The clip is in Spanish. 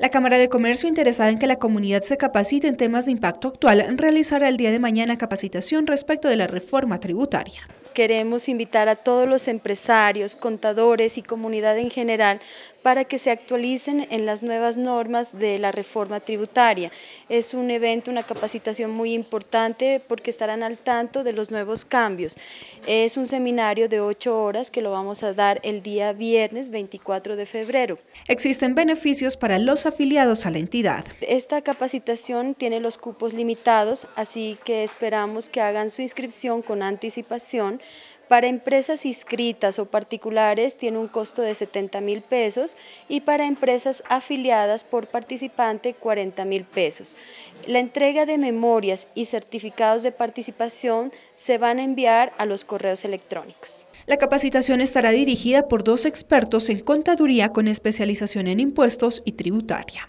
La Cámara de Comercio, interesada en que la comunidad se capacite en temas de impacto actual, realizará el día de mañana capacitación respecto de la reforma tributaria. Queremos invitar a todos los empresarios, contadores y comunidad en general para que se actualicen en las nuevas normas de la reforma tributaria. Es un evento, una capacitación muy importante porque estarán al tanto de los nuevos cambios. Es un seminario de ocho horas que lo vamos a dar el día viernes 24 de febrero. Existen beneficios para los afiliados a la entidad. Esta capacitación tiene los cupos limitados, así que esperamos que hagan su inscripción con anticipación para empresas inscritas o particulares tiene un costo de 70 mil pesos y para empresas afiliadas por participante 40 mil pesos. La entrega de memorias y certificados de participación se van a enviar a los correos electrónicos. La capacitación estará dirigida por dos expertos en contaduría con especialización en impuestos y tributaria.